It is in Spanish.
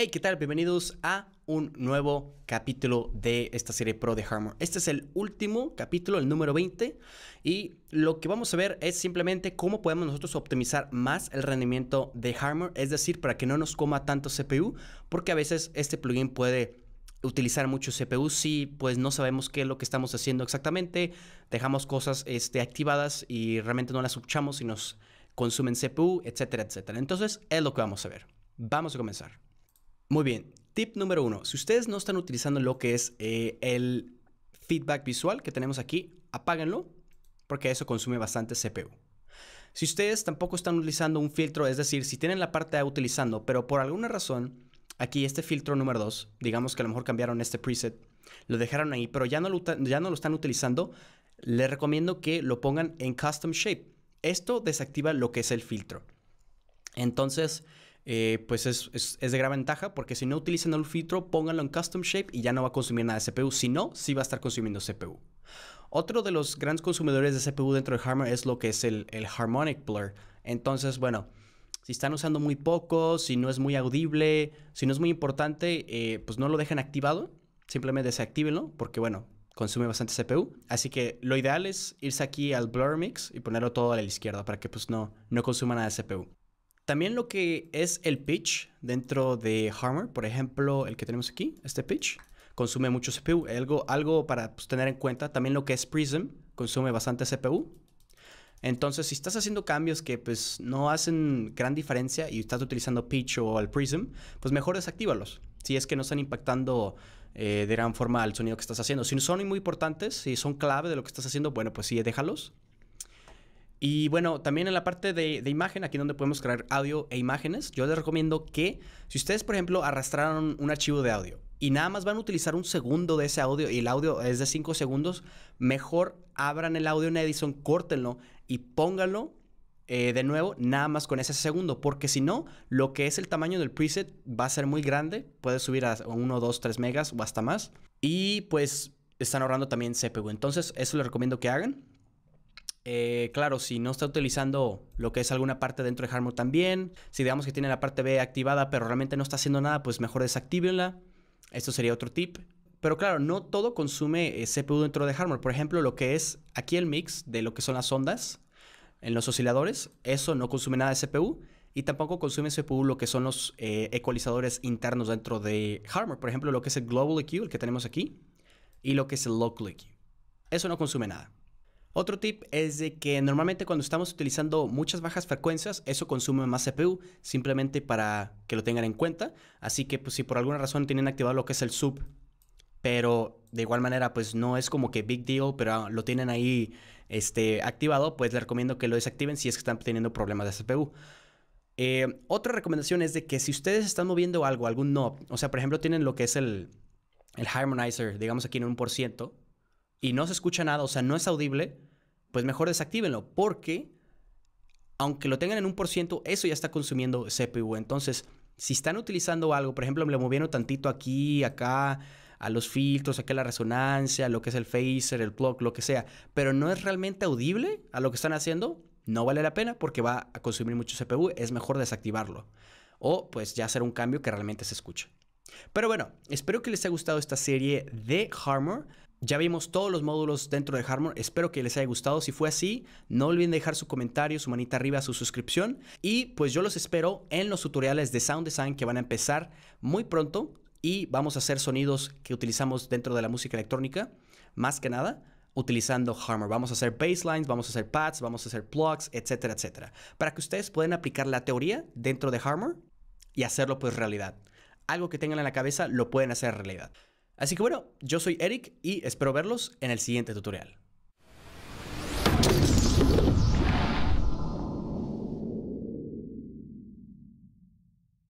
Hey, ¿qué tal? Bienvenidos a un nuevo capítulo de esta serie Pro de Harmor. Este es el último capítulo, el número 20, y lo que vamos a ver es simplemente cómo podemos nosotros optimizar más el rendimiento de Harmor, es decir, para que no nos coma tanto CPU, porque a veces este plugin puede utilizar mucho CPU si pues no sabemos qué es lo que estamos haciendo exactamente, dejamos cosas este, activadas y realmente no las escuchamos y nos consumen CPU, etcétera, etcétera. Entonces, es lo que vamos a ver. Vamos a comenzar. Muy bien, tip número uno. Si ustedes no están utilizando lo que es eh, el feedback visual que tenemos aquí, apáguenlo, porque eso consume bastante CPU. Si ustedes tampoco están utilizando un filtro, es decir, si tienen la parte A utilizando, pero por alguna razón, aquí este filtro número dos, digamos que a lo mejor cambiaron este preset, lo dejaron ahí, pero ya no lo, ya no lo están utilizando, les recomiendo que lo pongan en Custom Shape. Esto desactiva lo que es el filtro. Entonces, eh, pues es, de gran ventaja porque si no utilizan el filtro, pónganlo en custom shape y ya no va a consumir nada de CPU. Si no, sí va a estar consumiendo CPU. Otro de los grandes consumidores de CPU dentro de Harmer es lo que es el, Harmonic Blur. Entonces, bueno, si están usando muy poco, si no es muy audible, si no es muy importante, eh, pues no lo dejen activado. Simplemente desactívenlo porque, bueno, consume bastante CPU. Así que lo ideal es irse aquí al Blur Mix y ponerlo todo a la izquierda para que pues no, no consuma nada de CPU. También lo que es el pitch dentro de Harmer, por ejemplo, el que tenemos aquí, este pitch, consume mucho CPU. Algo, algo para pues, tener en cuenta. También lo que es Prism consume bastante CPU. Entonces, si estás haciendo cambios que pues no hacen gran diferencia y estás utilizando Pitch o el Prism, pues mejor desactívalos. Si es que no están impactando eh, de gran forma al sonido que estás haciendo. Si son muy importantes, si son clave de lo que estás haciendo, bueno, pues sí, déjalos. Y bueno, también en la parte de, imagen, aquí donde podemos crear audio e imágenes, yo les recomiendo que si ustedes, por ejemplo, arrastraron un archivo de audio y nada más van a utilizar un segundo de ese audio y el audio es de 5 segundos, mejor abran el audio en Edison, córtenlo y pónganlo eh, de nuevo, nada más con ese segundo, porque si no, lo que es el tamaño del preset va a ser muy grande, puede subir a 1, 2, 3 megas o hasta más, y pues están ahorrando también CPU. Entonces, eso les recomiendo que hagan. Eh, claro, si no está utilizando lo que es alguna parte dentro de Harmor también, si digamos que tiene la parte B activada pero realmente no está haciendo nada, pues mejor desactívenla. Esto sería otro tip. Pero claro, no todo consume eh, CPU dentro de Harmor. Por ejemplo, lo que es aquí el mix de lo que son las ondas en los osciladores, eso no consume nada de CPU y tampoco consume CPU lo que son los eh, ecualizadores internos dentro de Harmor. Por ejemplo, lo que es el Global EQ, el que tenemos aquí, y lo que es el Local EQ. Eso no consume nada. Otro tip es de que normalmente cuando estamos utilizando muchas bajas frecuencias, eso consume más CPU, simplemente para que lo tengan en cuenta. Así que pues, si por alguna razón tienen activado lo que es el sub, pero de igual manera pues no es como que big deal, pero ah, lo tienen ahí este, activado, pues les recomiendo que lo desactiven si es que están teniendo problemas de CPU. Eh, otra recomendación es de que si ustedes están moviendo algo, algún knob, o sea, por ejemplo, tienen lo que es el, el harmonizer, digamos aquí en un por ciento, y no se escucha nada, o sea, no es audible, pues mejor desactívenlo, porque aunque lo tengan en un por ciento, eso ya está consumiendo CPU. Entonces, si están utilizando algo, por ejemplo, le moviendo tantito aquí, acá, a los filtros, aquí a la resonancia, lo que es el phaser, el plug, lo que sea, pero no es realmente audible a lo que están haciendo, no vale la pena porque va a consumir mucho CPU, es mejor desactivarlo. O pues ya hacer un cambio que realmente se escuche. Pero bueno, espero que les haya gustado esta serie de Harmor. Ya vimos todos los módulos dentro de Harmon, espero que les haya gustado. Si fue así, no olviden dejar su comentario, su manita arriba, su suscripción. Y pues yo los espero en los tutoriales de Sound Design que van a empezar muy pronto y vamos a hacer sonidos que utilizamos dentro de la música electrónica, más que nada utilizando Harmor. Vamos a hacer baselines, vamos a hacer pads, vamos a hacer plugs, etcétera, etcétera. Para que ustedes puedan aplicar la teoría dentro de Harmor y hacerlo pues realidad. Algo que tengan en la cabeza lo pueden hacer realidad. Así que bueno, yo soy Eric y espero verlos en el siguiente tutorial.